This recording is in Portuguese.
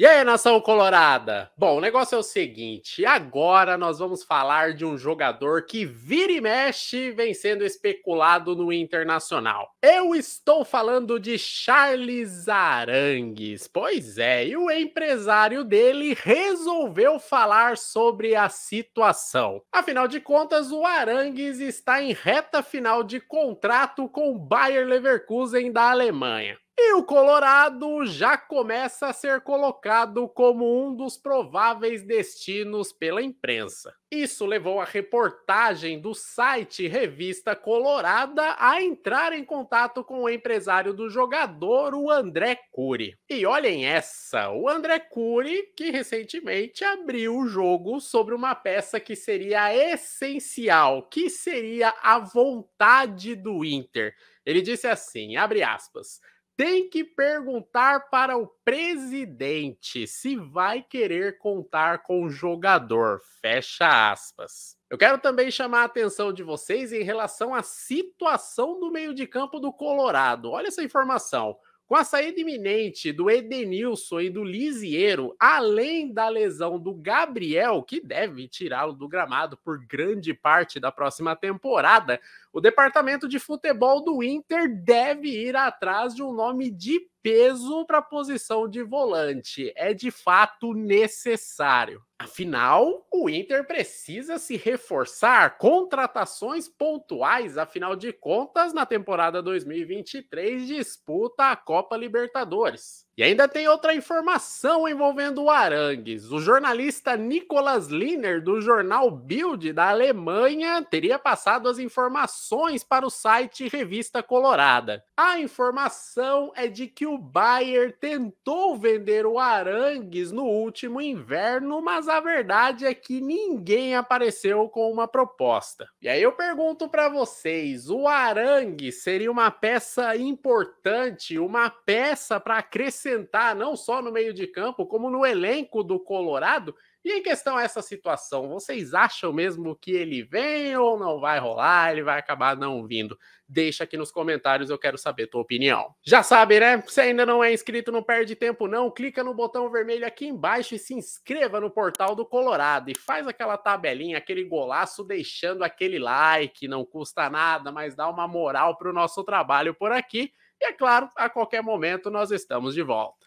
E aí, nação colorada? Bom, o negócio é o seguinte: agora nós vamos falar de um jogador que vira e mexe vem sendo especulado no internacional. Eu estou falando de Charles Arangues. Pois é, e o empresário dele resolveu falar sobre a situação. Afinal de contas, o Arangues está em reta final de contrato com o Bayer Leverkusen da Alemanha. E o Colorado já começa a ser colocado como um dos prováveis destinos pela imprensa. Isso levou a reportagem do site Revista Colorada a entrar em contato com o empresário do jogador, o André Cury. E olhem essa, o André Cury, que recentemente abriu o jogo sobre uma peça que seria essencial, que seria a vontade do Inter. Ele disse assim, abre aspas, tem que perguntar para o presidente se vai querer contar com o jogador. Fecha aspas. Eu quero também chamar a atenção de vocês em relação à situação do meio de campo do Colorado. Olha essa informação. Com a saída iminente do Edenilson e do Lisiero, além da lesão do Gabriel, que deve tirá-lo do gramado por grande parte da próxima temporada, o departamento de futebol do Inter deve ir atrás de um nome de peso para a posição de volante. É de fato necessário. Afinal, o Inter precisa se reforçar contratações pontuais, afinal de contas, na temporada 2023 disputa a Copa Libertadores. E ainda tem outra informação envolvendo o Arangues. O jornalista Nicolas Liner do jornal Bild da Alemanha teria passado as informações para o site Revista Colorada. A informação é de que o Bayern tentou vender o Arangues no último inverno, mas a verdade é que ninguém apareceu com uma proposta. E aí eu pergunto para vocês, o Arangues seria uma peça importante, uma peça para acrescentar não só no meio de campo, como no elenco do Colorado? E em questão a essa situação, vocês acham mesmo que ele vem ou não vai rolar? Ele vai acabar não vindo? Deixa aqui nos comentários, eu quero saber tua opinião. Já sabe, né? Se ainda não é inscrito, não perde tempo não. Clica no botão vermelho aqui embaixo e se inscreva no Portal do Colorado. E faz aquela tabelinha, aquele golaço, deixando aquele like. Não custa nada, mas dá uma moral para o nosso trabalho por aqui. E é claro, a qualquer momento nós estamos de volta.